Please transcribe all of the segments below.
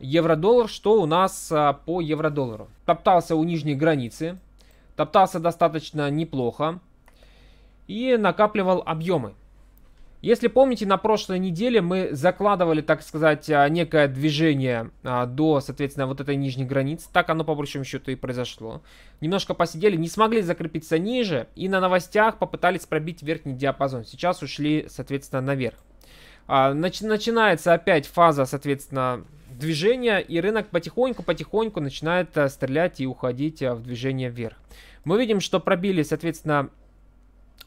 евро-доллар, что у нас а, по евро-доллару. Топтался у нижней границы, топтался достаточно неплохо и накапливал объемы. Если помните, на прошлой неделе мы закладывали, так сказать, а, некое движение а, до, соответственно, вот этой нижней границы. Так оно, по большому счету, и произошло. Немножко посидели, не смогли закрепиться ниже и на новостях попытались пробить верхний диапазон. Сейчас ушли, соответственно, наверх. Начинается опять фаза, соответственно, движение, и рынок потихоньку-потихоньку начинает э, стрелять и уходить э, в движение вверх. Мы видим, что пробили, соответственно,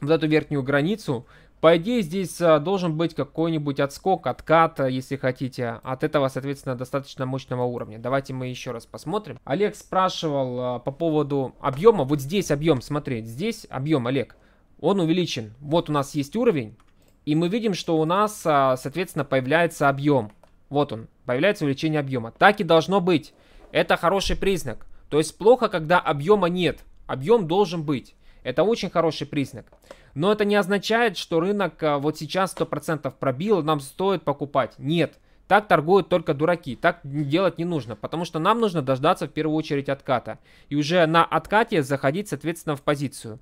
вот эту верхнюю границу. По идее, здесь э, должен быть какой-нибудь отскок, откат, если хотите, от этого, соответственно, достаточно мощного уровня. Давайте мы еще раз посмотрим. Олег спрашивал по поводу объема. Вот здесь объем, смотри, здесь объем, Олег, он увеличен. Вот у нас есть уровень, и мы видим, что у нас, соответственно, появляется объем. Вот он, появляется увеличение объема. Так и должно быть. Это хороший признак. То есть плохо, когда объема нет. Объем должен быть. Это очень хороший признак. Но это не означает, что рынок э, вот сейчас 100% пробил, нам стоит покупать. Нет. Так торгуют только дураки. Так делать не нужно, потому что нам нужно дождаться в первую очередь отката. И уже на откате заходить, соответственно, в позицию.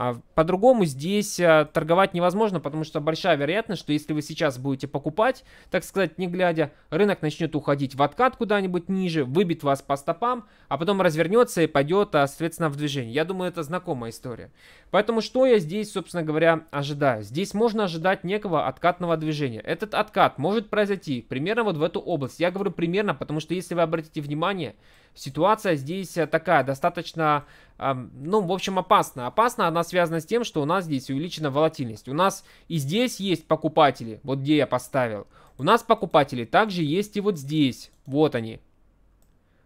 А по-другому здесь а, торговать невозможно, потому что большая вероятность, что если вы сейчас будете покупать, так сказать, не глядя, рынок начнет уходить в откат куда-нибудь ниже, выбит вас по стопам, а потом развернется и пойдет, а, соответственно, в движение. Я думаю, это знакомая история. Поэтому что я здесь, собственно говоря, ожидаю? Здесь можно ожидать некого откатного движения. Этот откат может произойти примерно вот в эту область. Я говорю примерно, потому что если вы обратите внимание, ситуация здесь э, такая, достаточно, ну, в общем, опасная. Опасна она связана с тем, что у нас здесь увеличена волатильность. У нас и здесь есть покупатели, вот где я поставил. У нас покупатели также есть и вот здесь, вот они.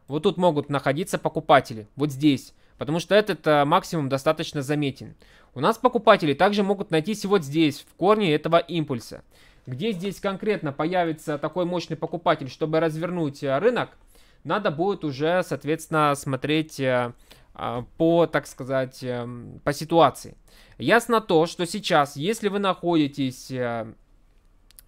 Вот тут могут находиться покупатели, вот здесь. Потому что этот а, максимум достаточно заметен. У нас покупатели также могут найтись вот здесь, в корне этого импульса. Где здесь конкретно появится такой мощный покупатель, чтобы развернуть э, рынок – надо будет уже, соответственно, смотреть э, а, по, так сказать, эм, по ситуации. Ясно то, что сейчас, если вы находитесь э,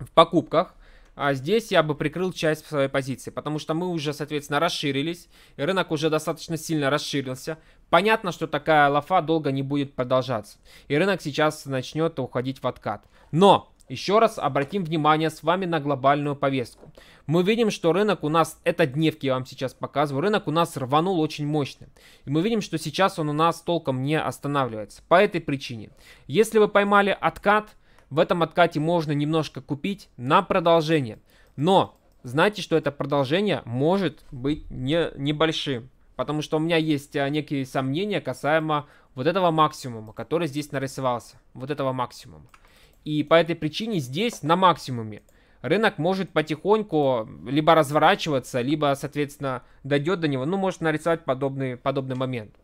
в покупках, а здесь я бы прикрыл часть своей позиции, потому что мы уже, соответственно, расширились, и рынок уже достаточно сильно расширился. Понятно, что такая лафа долго не будет продолжаться, и рынок сейчас начнет уходить в откат. Но еще раз обратим внимание с вами на глобальную повестку. Мы видим, что рынок у нас, это дневки я вам сейчас показываю, рынок у нас рванул очень мощно. И мы видим, что сейчас он у нас толком не останавливается. По этой причине. Если вы поймали откат, в этом откате можно немножко купить на продолжение. Но знайте, что это продолжение может быть не, небольшим. Потому что у меня есть а, некие сомнения касаемо вот этого максимума, который здесь нарисовался. Вот этого максимума. И по этой причине здесь на максимуме рынок может потихоньку либо разворачиваться, либо, соответственно, дойдет до него. Ну, может нарисовать подобный, подобный момент.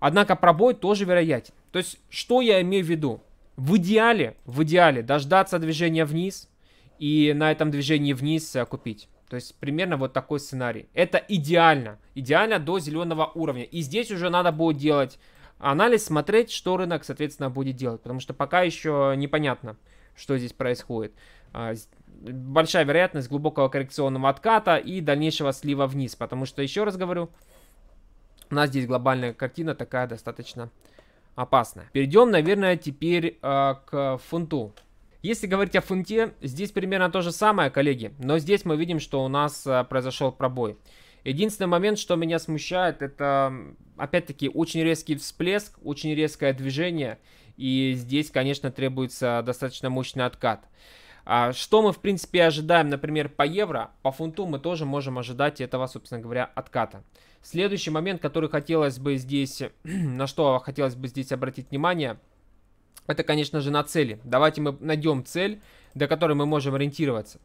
Однако пробой тоже вероятен. То есть, что я имею в виду? В идеале, в идеале дождаться движения вниз и на этом движении вниз купить. То есть примерно вот такой сценарий. Это идеально. Идеально до зеленого уровня. И здесь уже надо будет делать анализ смотреть, что рынок, соответственно, будет делать. Потому что пока еще непонятно, что здесь происходит. А, большая вероятность глубокого коррекционного отката и дальнейшего слива вниз. Потому что, еще раз говорю, у нас здесь глобальная картина такая достаточно опасная. Перейдем, наверное, теперь э, к фунту. Если говорить о фунте, здесь примерно то же самое, коллеги. Но здесь мы видим, что у нас э, а, произошел пробой. Единственный момент, что меня смущает, это, опять-таки, очень резкий всплеск, очень резкое движение. И здесь, конечно, требуется достаточно мощный откат. А что мы, в принципе, ожидаем, например, по евро, по фунту мы тоже можем ожидать этого, собственно говоря, отката. Следующий момент, который хотелось бы здесь, на что хотелось бы здесь обратить внимание, это, конечно же, на цели. Давайте мы найдем цель, до которой мы можем ориентироваться.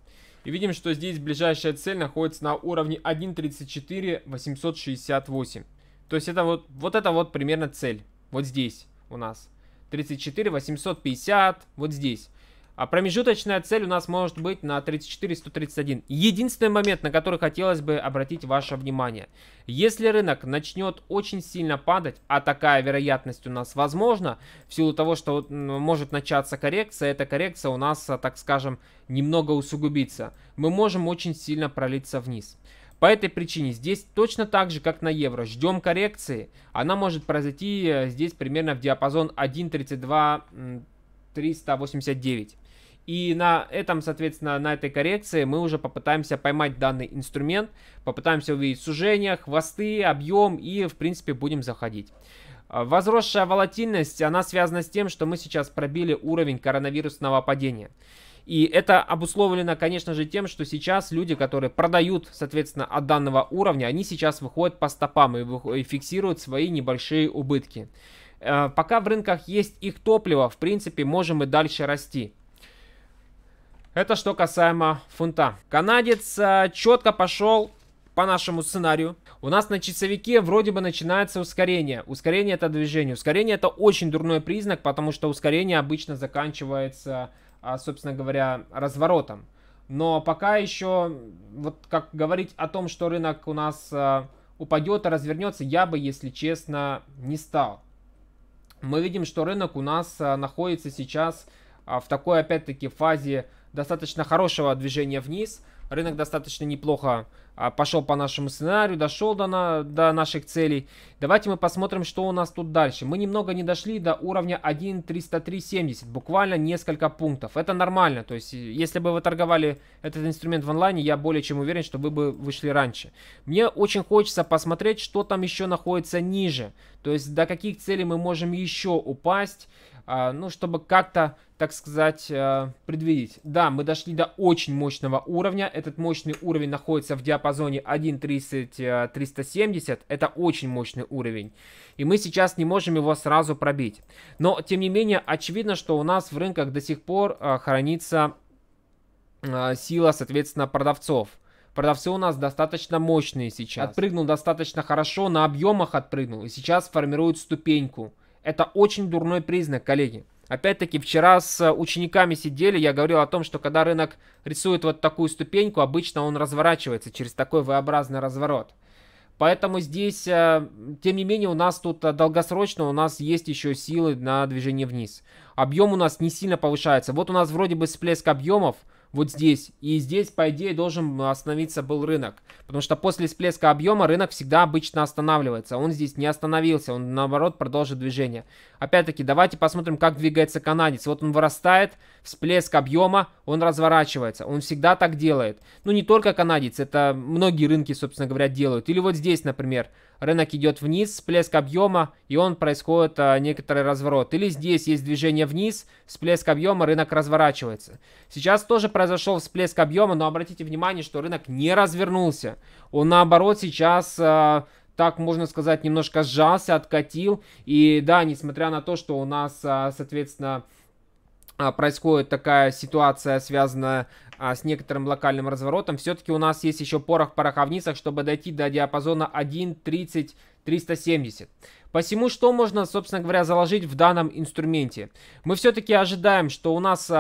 И видим, что здесь ближайшая цель находится на уровне 1.34 868. То есть это вот, вот это вот примерно цель. Вот здесь у нас. 34 850, вот здесь. А промежуточная цель у нас может быть на 34-131. Единственный момент, на который хотелось бы обратить ваше внимание. Если рынок начнет очень сильно падать, а такая вероятность у нас возможна, в силу того, что может начаться коррекция, эта коррекция у нас, а, так скажем, немного усугубится. Мы можем очень сильно пролиться вниз. По этой причине здесь точно так же, как на евро, ждем коррекции. Она может произойти э, здесь примерно в диапазон 1.32 389. И на этом, соответственно, на этой коррекции мы уже попытаемся поймать данный инструмент, попытаемся увидеть сужение, хвосты, объем и, в принципе, будем заходить. А, возросшая волатильность, она связана с тем, что мы сейчас пробили уровень коронавирусного падения. И это обусловлено, конечно же, тем, что сейчас люди, которые продают, соответственно, от данного уровня, они сейчас выходят по стопам и фиксируют свои небольшие убытки. А, пока в рынках есть их топливо, в принципе, можем и дальше расти. Это что касаемо фунта. Канадец э, четко пошел по нашему сценарию. У нас на часовике вроде бы начинается ускорение. Ускорение это движение. Ускорение это очень дурной признак, потому что ускорение обычно заканчивается, а, собственно говоря, разворотом. Но пока еще, вот как говорить о том, что рынок у нас э, упадет, и развернется, я бы, если честно, не стал. Мы видим, что рынок у нас э, находится сейчас а, в такой, опять-таки, фазе достаточно хорошего движения вниз. Рынок достаточно неплохо а, пошел по нашему сценарию, дошел до, на, до наших целей. Давайте мы посмотрим, что у нас тут дальше. Мы немного не дошли до уровня 1.303.70, буквально несколько пунктов. Это нормально, то есть если бы вы торговали этот инструмент в онлайне, я более чем уверен, что вы бы вышли раньше. Мне очень хочется посмотреть, что там еще находится ниже, то есть до каких целей мы можем еще упасть, а, ну, чтобы как-то, так сказать, а, предвидеть. Да, мы дошли до очень мощного уровня. Этот мощный уровень находится в диапазоне 1.30-370. Э, Это очень мощный уровень. И мы сейчас не можем его сразу пробить. Но, тем не менее, очевидно, что у нас в рынках до сих пор э, хранится э, сила, соответственно, продавцов. Продавцы у нас достаточно мощные сейчас. Отпрыгнул достаточно хорошо, на объемах отпрыгнул. И сейчас формирует ступеньку. Это очень дурной признак, коллеги. Опять-таки, вчера с э, учениками сидели, я говорил о том, что когда рынок рисует вот такую ступеньку, обычно он разворачивается через такой V-образный разворот. Поэтому здесь, э, тем не менее, у нас тут э, долгосрочно у нас есть еще силы на движение вниз. Объем у нас не сильно повышается. Вот у нас вроде бы всплеск объемов вот здесь. И здесь, по идее, должен остановиться был рынок. Потому что после всплеска объема рынок всегда обычно останавливается. Он здесь не остановился, он наоборот продолжит движение. Опять-таки, давайте посмотрим, как двигается канадец. Вот он вырастает, всплеск объема, он разворачивается. Он всегда так делает. Ну, не только канадец, это многие рынки, собственно говоря, делают. Или вот здесь, например, рынок идет вниз, всплеск объема, и он происходит а, некоторый разворот. Или здесь есть движение вниз, всплеск объема, рынок разворачивается. Сейчас тоже произошел всплеск объема, но обратите внимание, что рынок не развернулся. Он, наоборот, сейчас... А, так можно сказать, немножко сжался, откатил. И да, несмотря на то, что у нас, а, соответственно, а, происходит такая ситуация, связанная а, с некоторым локальным разворотом, все-таки у нас есть еще порох в пороховницах, чтобы дойти до диапазона 1.30 370. Посему, что можно, собственно говоря, заложить в данном инструменте? Мы все-таки ожидаем, что у нас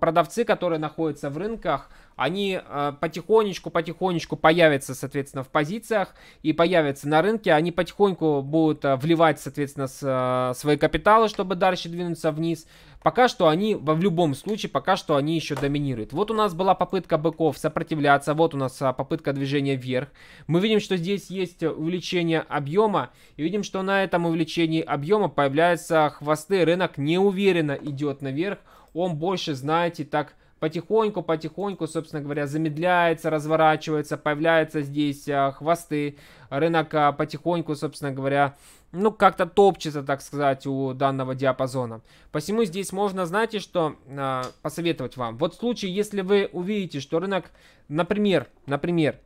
продавцы, которые находятся в рынках, они потихонечку-потихонечку э, появятся, соответственно, в позициях и появятся на рынке. Они потихоньку будут э, вливать, соответственно, с, э, свои капиталы, чтобы дальше двинуться вниз. Пока что они, в любом случае, пока что они еще доминируют. Вот у нас была попытка быков сопротивляться, вот у нас попытка движения вверх. Мы видим, что здесь есть увеличение объема, и видим, что на этом увеличении объема появляются хвосты. Рынок неуверенно идет наверх, он больше, знаете, так потихоньку, потихоньку, собственно говоря, замедляется, разворачивается, появляются здесь а, хвосты. Рынок потихоньку, собственно говоря, ну, как-то топчется, так сказать, у данного диапазона. Посему здесь можно, знаете, что э, посоветовать вам. Вот в случае, если вы увидите, что рынок, например, например,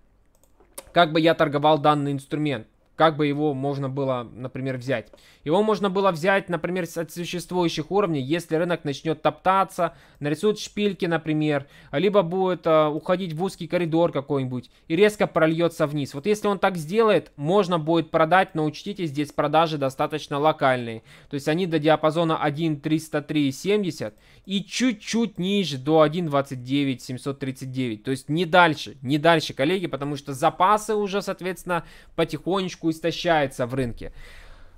как бы я торговал данный инструмент как бы его можно было, например, взять. Его можно было взять, например, от существующих уровней, если рынок начнет топтаться, нарисует шпильки, например, либо будет э, уходить в узкий коридор какой-нибудь и резко прольется вниз. Вот если он так сделает, можно будет продать, но учтите, здесь продажи достаточно локальные. То есть они до диапазона 1.303.70 и чуть-чуть ниже до 1.29.739. То есть не дальше, не дальше, коллеги, потому что запасы уже, соответственно, потихонечку потихонечку истощается в рынке.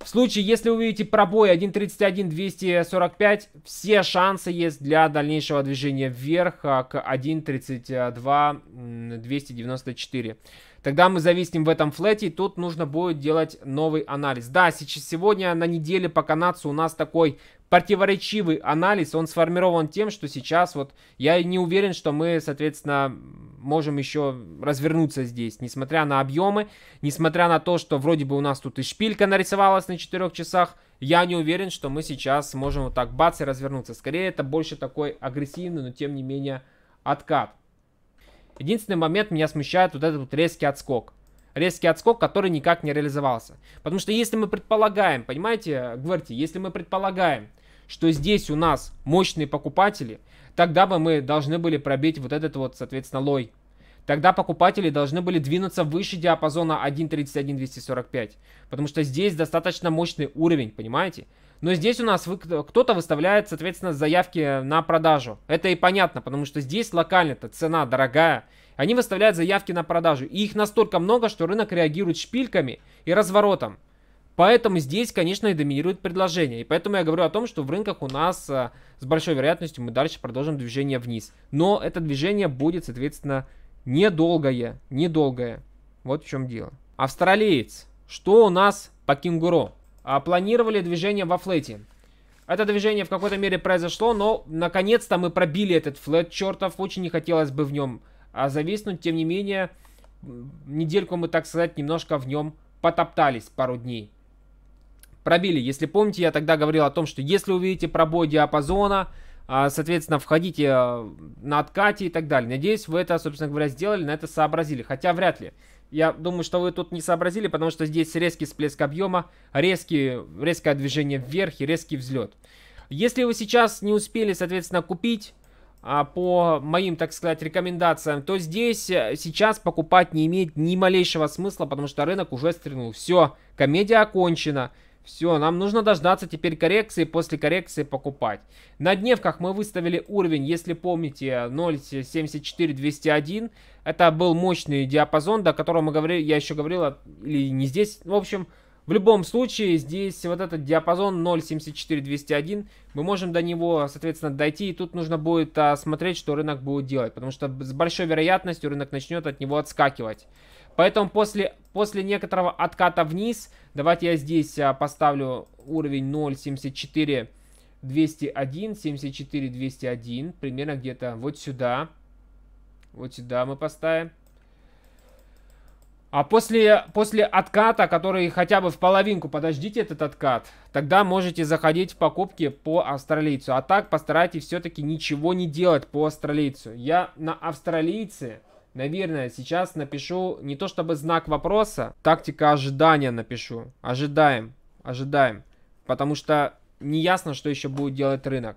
В случае, если увидите пробой 1.31-245, все шансы есть для дальнейшего движения вверх а, к 1.32-294. Тогда мы зависнем в этом флете, и тут нужно будет делать новый анализ. Да, сейчас сегодня на неделе по канадцу у нас такой противоречивый анализ, он сформирован тем, что сейчас вот я не уверен, что мы, соответственно, можем еще развернуться здесь, несмотря на объемы, несмотря на то, что вроде бы у нас тут и шпилька нарисовалась на 4 часах, я не уверен, что мы сейчас можем вот так бац и развернуться. Скорее, это больше такой агрессивный, но тем не менее откат. Единственный момент меня смущает вот этот вот резкий отскок. Резкий отскок, который никак не реализовался. Потому что если мы предполагаем, понимаете, Гверти, если мы предполагаем, что здесь у нас мощные покупатели, тогда бы мы должны были пробить вот этот вот, соответственно, лой. Тогда покупатели должны были двинуться выше диапазона 131245, Потому что здесь достаточно мощный уровень, понимаете? Понимаете? Но здесь у нас вы, кто-то выставляет, соответственно, заявки на продажу. Это и понятно, потому что здесь локально-то цена дорогая. Они выставляют заявки на продажу. И их настолько много, что рынок реагирует шпильками и разворотом. Поэтому здесь, конечно, и доминирует предложение. И поэтому я говорю о том, что в рынках у нас а, с большой вероятностью мы дальше продолжим движение вниз. Но это движение будет, соответственно, недолгое. Недолгое. Вот в чем дело. Австралиец. Что у нас по кенгуру? а, планировали движение во флете. Это движение в какой-то мере произошло, но наконец-то мы пробили этот флет чертов. Очень не хотелось бы в нем а, зависнуть. Тем не менее, недельку мы, так сказать, немножко в нем потоптались пару дней. Пробили. Если помните, я тогда говорил о том, что если увидите пробой диапазона, а, соответственно, входите а, на откате и так далее. Надеюсь, вы это, собственно говоря, сделали, на это сообразили. Хотя вряд ли. Я думаю, что вы тут не сообразили, потому что здесь резкий всплеск объема, резкий, резкое движение вверх и резкий взлет. Если вы сейчас не успели, соответственно, купить а, по моим, так сказать, рекомендациям, то здесь э, сейчас покупать не имеет ни малейшего смысла, потому что рынок уже стрянул. Все, комедия окончена. Все, нам нужно дождаться теперь коррекции, после коррекции покупать. На дневках мы выставили уровень, если помните, 0,74201, Это был мощный диапазон, до которого мы говорили, я еще говорил, а, или не здесь. В общем, в любом случае, здесь вот этот диапазон 0,74201, мы можем до него, соответственно, дойти. И тут нужно будет а, смотреть, что рынок будет делать, потому что с большой вероятностью рынок начнет от него отскакивать. Поэтому после, после некоторого отката вниз, давайте я здесь а, поставлю уровень 0.74201, 201, примерно где-то вот сюда. Вот сюда мы поставим. А после, после отката, который хотя бы в половинку, подождите этот откат, тогда можете заходить в покупки по австралийцу. А так постарайтесь все-таки ничего не делать по австралийцу. Я на австралийце Наверное, сейчас напишу не то чтобы знак вопроса, тактика ожидания напишу. Ожидаем, ожидаем. Потому что не ясно, что еще будет делать рынок.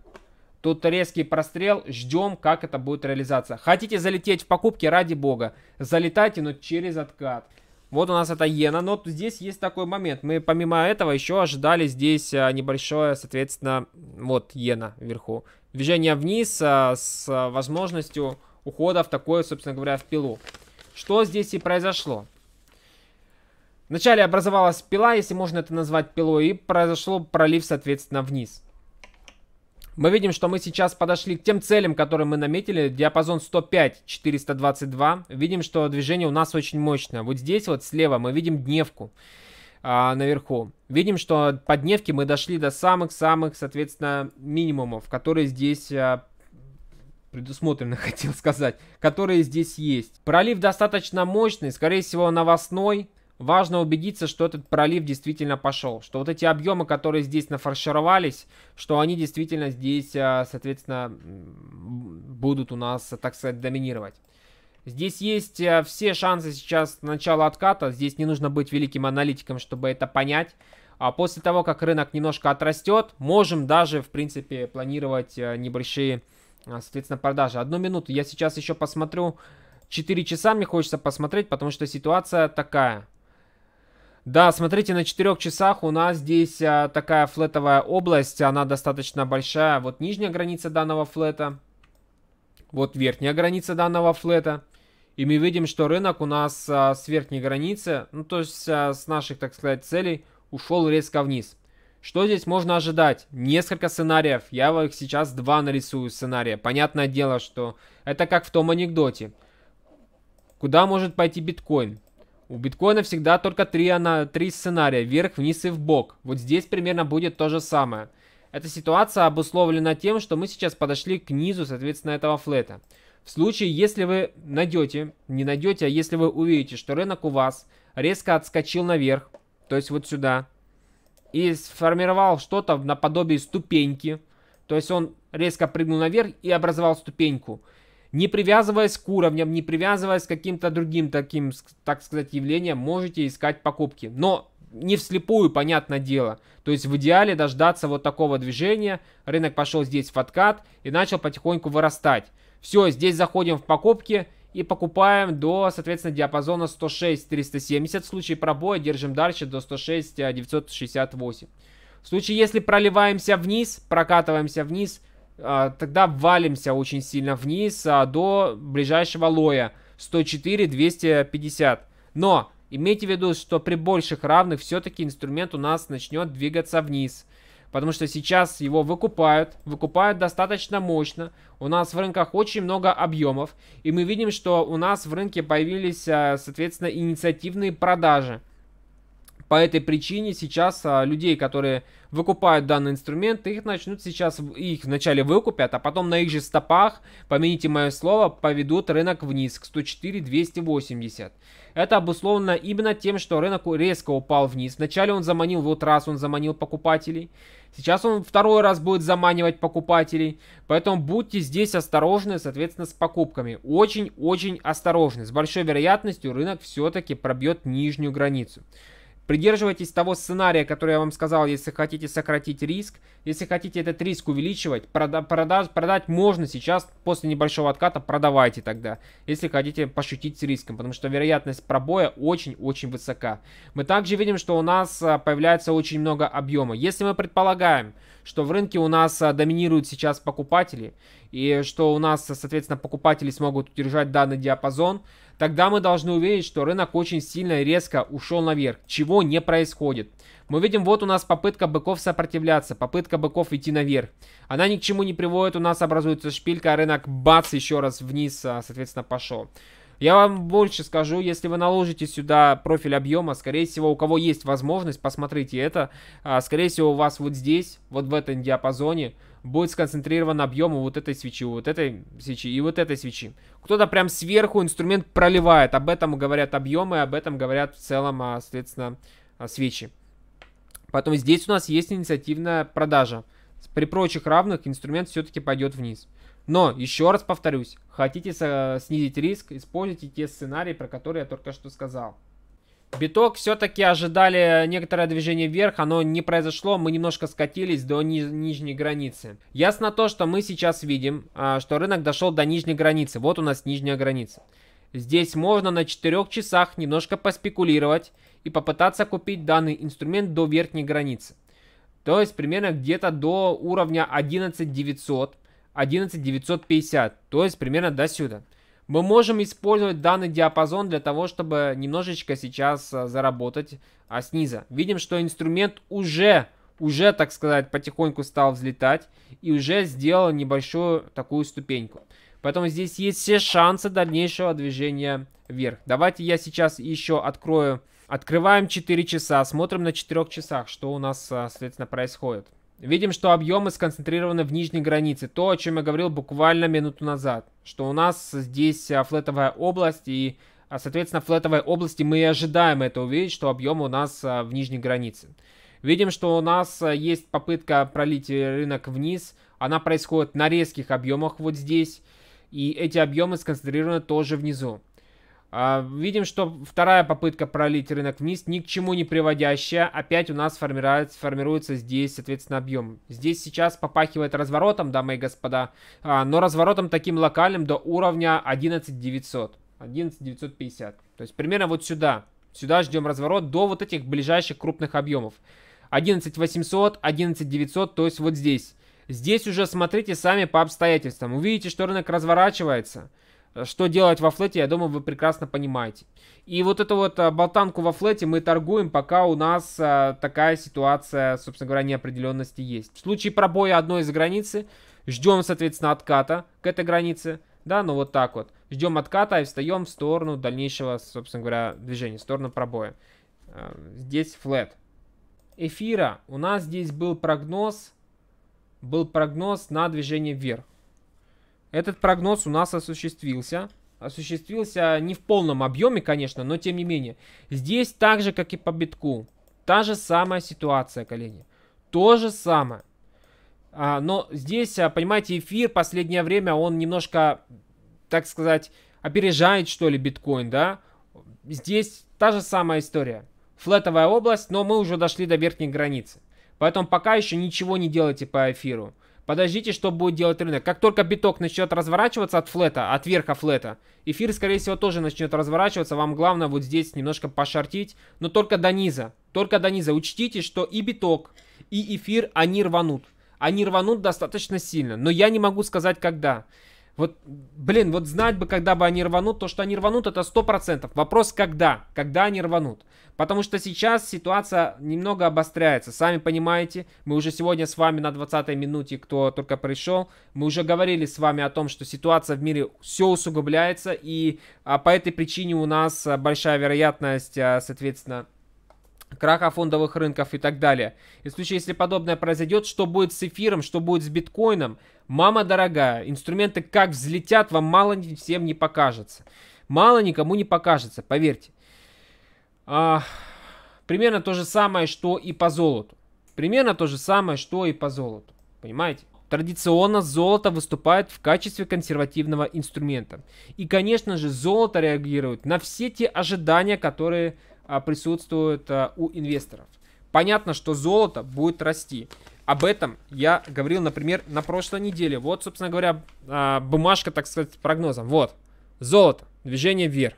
Тут резкий прострел, ждем, как это будет реализация. Хотите залететь в покупки, ради бога. Залетайте, но через откат. Вот у нас это иена, но здесь есть такой момент. Мы помимо этого еще ожидали здесь а, небольшое, соответственно, вот иена вверху. Движение вниз а, с а, возможностью ухода в такое, собственно говоря, в пилу. Что здесь и произошло. Вначале образовалась пила, если можно это назвать пилой, и произошло пролив, соответственно, вниз. Мы видим, что мы сейчас подошли к тем целям, которые мы наметили. Диапазон 105-422. Видим, что движение у нас очень мощное. Вот здесь вот слева мы видим дневку а, наверху. Видим, что по дневке мы дошли до самых-самых, соответственно, минимумов, которые здесь а, предусмотрено, хотел сказать, которые здесь есть. Пролив достаточно мощный, скорее всего новостной. Важно убедиться, что этот пролив действительно пошел, что вот эти объемы, которые здесь нафаршировались, что они действительно здесь, а, соответственно, будут у нас, так сказать, доминировать. Здесь есть а, все шансы сейчас начала отката, здесь не нужно быть великим аналитиком, чтобы это понять. А после того, как рынок немножко отрастет, можем даже, в принципе, планировать а, небольшие а, соответственно, продажи. Одну минуту. Я сейчас еще посмотрю. 4 часа мне хочется посмотреть, потому что ситуация такая. Да, смотрите, на 4 часах у нас здесь а, такая флетовая область, она достаточно большая. Вот нижняя граница данного флета, вот верхняя граница данного флета. И мы видим, что рынок у нас а, с верхней границы, ну то есть с наших, так сказать, целей ушел резко вниз. Что здесь можно ожидать? Несколько сценариев. Я их сейчас два нарисую сценария. Понятное дело, что это как в том анекдоте. Куда может пойти биткоин? У биткоина всегда только три, она, три сценария. Вверх, вниз и вбок. Вот здесь примерно будет то же самое. Эта ситуация обусловлена тем, что мы сейчас подошли к низу, соответственно, этого флета. В случае, если вы найдете, не найдете, а если вы увидите, что рынок у вас резко отскочил наверх, то есть вот сюда, и сформировал что-то наподобие ступеньки. То есть он резко прыгнул наверх и образовал ступеньку. Не привязываясь к уровням, не привязываясь к каким-то другим таким, так сказать, явлениям, можете искать покупки. Но не вслепую, понятное дело. То есть в идеале дождаться вот такого движения. Рынок пошел здесь в откат и начал потихоньку вырастать. Все, здесь заходим в покупки и покупаем до, соответственно, диапазона 106-370. В случае пробоя держим дальше до 106-968. Э, в случае, если проливаемся вниз, прокатываемся вниз, э, тогда валимся очень сильно вниз э, до ближайшего лоя 104-250. Но имейте в виду, что при больших равных все-таки инструмент у нас начнет двигаться вниз – Потому что сейчас его выкупают, выкупают достаточно мощно. У нас в рынках очень много объемов. И мы видим, что у нас в рынке появились, э, соответственно, инициативные продажи. По этой причине сейчас а, людей, которые выкупают данный инструмент, их начнут сейчас, их вначале выкупят, а потом на их же стопах, помяните мое слово, поведут рынок вниз к 104 280. Это обусловлено именно тем, что рынок резко упал вниз. Вначале он заманил, вот раз он заманил покупателей, сейчас он второй раз будет заманивать покупателей, поэтому будьте здесь осторожны, соответственно, с покупками. Очень-очень осторожны. С большой вероятностью рынок все-таки пробьет нижнюю границу. Придерживайтесь того сценария, который я вам сказал, если хотите сократить риск. Если хотите этот риск увеличивать, прода прода продать можно сейчас, после небольшого отката продавайте тогда, если хотите пошутить с риском, потому что вероятность пробоя очень-очень высока. Мы также видим, что у нас а, появляется очень много объема. Если мы предполагаем, что в рынке у нас а, доминируют сейчас покупатели, и что у нас, соответственно, покупатели смогут удержать данный диапазон, тогда мы должны увидеть, что рынок очень сильно и резко ушел наверх, чего не происходит. Мы видим, вот у нас попытка быков сопротивляться, попытка быков идти наверх. Она ни к чему не приводит, у нас образуется шпилька, а рынок бац, еще раз вниз, а, соответственно, пошел. Я вам больше скажу, если вы наложите сюда профиль объема, скорее всего, у кого есть возможность, посмотрите это, а, скорее всего, у вас вот здесь, вот в этом диапазоне, будет сконцентрирован объем у вот этой свечи, у вот этой свечи и вот этой свечи. Кто-то прям сверху инструмент проливает. Об этом говорят объемы, об этом говорят в целом, а, соответственно, а, свечи. Потом здесь у нас есть инициативная продажа. При прочих равных инструмент все-таки пойдет вниз. Но, еще раз повторюсь, хотите э, снизить риск, используйте те сценарии, про которые я только что сказал. Биток все-таки ожидали некоторое движение вверх, оно не произошло, мы немножко скатились до ни нижней границы. Ясно то, что мы сейчас видим, а, что рынок дошел до нижней границы. Вот у нас нижняя граница. Здесь можно на 4 часах немножко поспекулировать и попытаться купить данный инструмент до верхней границы. То есть примерно где-то до уровня 11900, 11950, то есть примерно до сюда мы можем использовать данный диапазон для того, чтобы немножечко сейчас а, заработать а, снизу. Видим, что инструмент уже, уже, так сказать, потихоньку стал взлетать и уже сделал небольшую такую ступеньку. Поэтому здесь есть все шансы дальнейшего движения вверх. Давайте я сейчас еще открою. Открываем 4 часа, смотрим на 4 часах, что у нас, а, соответственно, происходит. Видим, что объемы сконцентрированы в нижней границе. То, о чем я говорил буквально минуту назад. Что у нас здесь а, флетовая область и, а, соответственно, в флетовой области мы и ожидаем это увидеть, что объем у нас а, в нижней границе. Видим, что у нас есть попытка пролить рынок вниз. Она происходит на резких объемах вот здесь. И эти объемы сконцентрированы тоже внизу. А, видим, что вторая попытка пролить рынок вниз, ни к чему не приводящая. Опять у нас формируется, формируется здесь, соответственно, объем. Здесь сейчас попахивает разворотом, дамы и господа, а, но разворотом таким локальным до уровня 11900. 11950. То есть примерно вот сюда. Сюда ждем разворот до вот этих ближайших крупных объемов. 11800, 11900, то есть вот здесь. Здесь уже смотрите сами по обстоятельствам. Увидите, что рынок разворачивается. Что делать во флете, я думаю, вы прекрасно понимаете. И вот эту вот а, болтанку во флете мы торгуем, пока у нас а, такая ситуация, собственно говоря, неопределенности есть. В случае пробоя одной из границы, ждем, соответственно, отката к этой границе. Да, ну вот так вот. Ждем отката и встаем в сторону дальнейшего, собственно говоря, движения, в сторону пробоя. А, здесь флет. Эфира. У нас здесь был прогноз, был прогноз на движение вверх. Этот прогноз у нас осуществился. Осуществился не в полном объеме, конечно, но тем не менее. Здесь так же, как и по битку. Та же самая ситуация, колени, То же самое. А, но здесь, а, понимаете, эфир последнее время, он немножко, так сказать, опережает, что ли, биткоин, да? Здесь та же самая история. Флетовая область, но мы уже дошли до верхней границы. Поэтому пока еще ничего не делайте по эфиру. Подождите, что будет делать рынок. Как только биток начнет разворачиваться от флета, от верха флета, эфир, скорее всего, тоже начнет разворачиваться. Вам главное вот здесь немножко пошортить, но только до низа. Только до низа. Учтите, что и биток, и эфир, они рванут. Они рванут достаточно сильно, но я не могу сказать, когда. Вот, блин, вот знать бы, когда бы они рванут, то, что они рванут, это сто процентов. Вопрос, когда? Когда они рванут? Потому что сейчас ситуация немного обостряется. Сами понимаете, мы уже сегодня с вами на 20-й минуте, кто только пришел, мы уже говорили с вами о том, что ситуация в мире все усугубляется, и а, по этой причине у нас а, большая вероятность, а, соответственно, краха фондовых рынков и так далее. И в случае, если подобное произойдет, что будет с эфиром, что будет с биткоином, мама дорогая, инструменты как взлетят, вам мало всем не покажется. Мало никому не покажется, поверьте. А, примерно то же самое, что и по золоту. Примерно то же самое, что и по золоту. Понимаете? Традиционно золото выступает в качестве консервативного инструмента. И, конечно же, золото реагирует на все те ожидания, которые а, присутствует а, у инвесторов. Понятно, что золото будет расти. Об этом я говорил, например, на прошлой неделе. Вот, собственно говоря, а, бумажка, так сказать, с прогнозом. Вот. Золото. Движение вверх.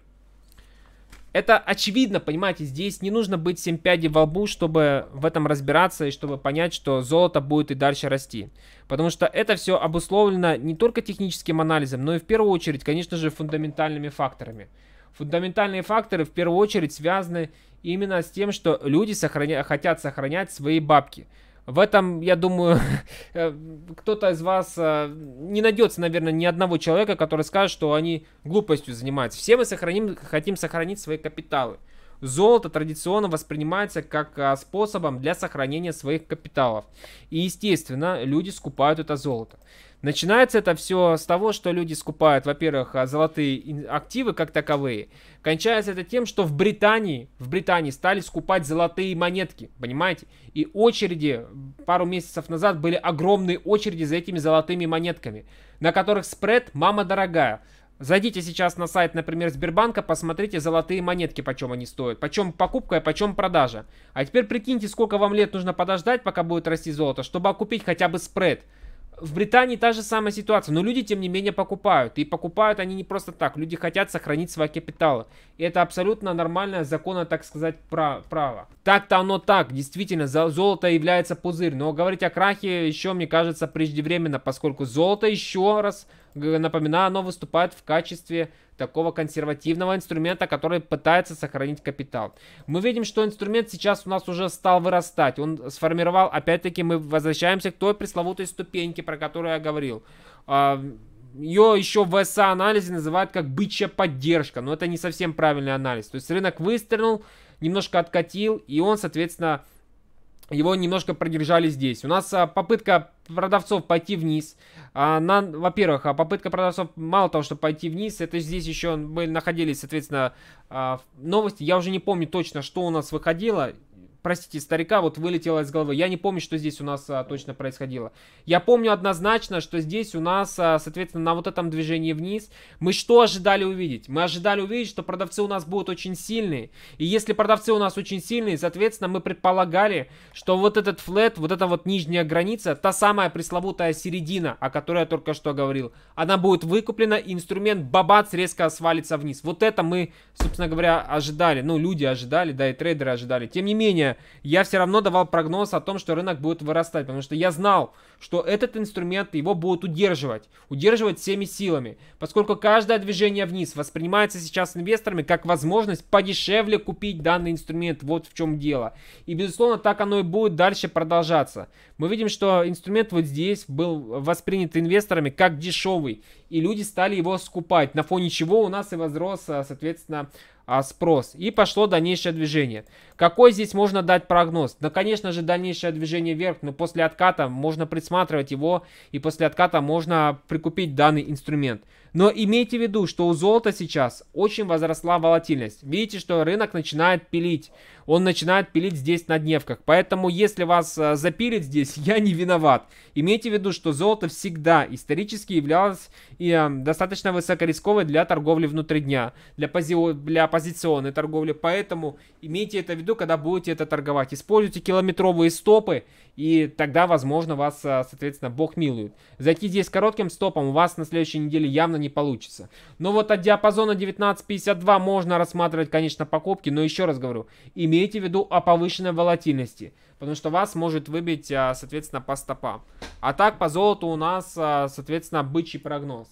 Это очевидно, понимаете, здесь не нужно быть 7 пядей во лбу, чтобы в этом разбираться и чтобы понять, что золото будет и дальше расти. Потому что это все обусловлено не только техническим анализом, но и в первую очередь, конечно же, фундаментальными факторами. Фундаментальные факторы в первую очередь связаны именно с тем, что люди сохраня... хотят сохранять свои бабки. В этом, я думаю, э, кто-то из вас э, не найдется, наверное, ни одного человека, который скажет, что они глупостью занимаются. Все мы сохраним, хотим сохранить свои капиталы. Золото традиционно воспринимается как э, способом для сохранения своих капиталов. И, естественно, люди скупают это золото. Начинается это все с того, что люди скупают, во-первых, а, золотые активы как таковые. Кончается это тем, что в Британии, в Британии стали скупать золотые монетки, понимаете? И очереди пару месяцев назад были огромные очереди за этими золотыми монетками, на которых спред «мама дорогая». Зайдите сейчас на сайт, например, Сбербанка, посмотрите золотые монетки, почем они стоят, почем покупка и а почем продажа. А теперь прикиньте, сколько вам лет нужно подождать, пока будет расти золото, чтобы окупить хотя бы спред – в Британии та же самая ситуация, но люди, тем не менее, покупают. И покупают они не просто так, люди хотят сохранить свои капиталы. И это абсолютно нормальное законно, так сказать, право. Так-то оно так, действительно, золото является пузырь. Но говорить о крахе еще, мне кажется, преждевременно, поскольку золото еще раз, напоминаю, оно выступает в качестве такого консервативного инструмента, который пытается сохранить капитал. Мы видим, что инструмент сейчас у нас уже стал вырастать. Он сформировал, опять-таки, мы возвращаемся к той пресловутой ступеньке, про которую я говорил. А, Ее еще в СА-анализе называют как бычья поддержка, но это не совсем правильный анализ. То есть рынок выстрелил, немножко откатил, и он, соответственно, его немножко продержали здесь. У нас а, попытка продавцов пойти вниз. А, на, во-первых, а попытка продавцов мало того, что пойти вниз, это здесь еще мы находились, соответственно, а, новости. Я уже не помню точно, что у нас выходило простите, старика вот вылетело из головы. Я не помню, что здесь у нас а, точно происходило. Я помню однозначно, что здесь у нас, а, соответственно, на вот этом движении вниз мы что ожидали увидеть? Мы ожидали увидеть, что продавцы у нас будут очень сильные. И если продавцы у нас очень сильные, соответственно, мы предполагали, что вот этот флет, вот эта вот нижняя граница, та самая пресловутая середина, о которой я только что говорил, она будет выкуплена, и инструмент бабац резко свалится вниз. Вот это мы, собственно говоря, ожидали. Ну, люди ожидали, да, и трейдеры ожидали. Тем не менее, я все равно давал прогноз о том, что рынок будет вырастать, потому что я знал, что этот инструмент его будут удерживать, удерживать всеми силами, поскольку каждое движение вниз воспринимается сейчас инвесторами как возможность подешевле купить данный инструмент, вот в чем дело. И безусловно, так оно и будет дальше продолжаться. Мы видим, что инструмент вот здесь был воспринят инвесторами как дешевый, и люди стали его скупать, на фоне чего у нас и возрос, а, соответственно, а, спрос. И пошло дальнейшее движение. Какой здесь можно дать прогноз? Да, конечно же, дальнейшее движение вверх, но после отката можно предсматривать его, и после отката можно прикупить данный инструмент. Но имейте в виду, что у золота сейчас очень возросла волатильность. Видите, что рынок начинает пилить. Он начинает пилить здесь на дневках. Поэтому, если вас э, запилит здесь, я не виноват. Имейте в виду, что золото всегда исторически являлось и, э, достаточно высокорисковой для торговли внутри дня. Для, пози... для позиционной торговли, поэтому имейте это в виду, когда будете это торговать. Используйте километровые стопы, и тогда, возможно, вас, а, соответственно, бог милует. Зайти здесь коротким стопом у вас на следующей неделе явно не получится. Но вот от диапазона 19.52 можно рассматривать, конечно, покупки, но еще раз говорю, имейте в виду о повышенной волатильности, потому что вас может выбить, а, соответственно, по стопам. А так, по золоту у нас, а, соответственно, бычий прогноз.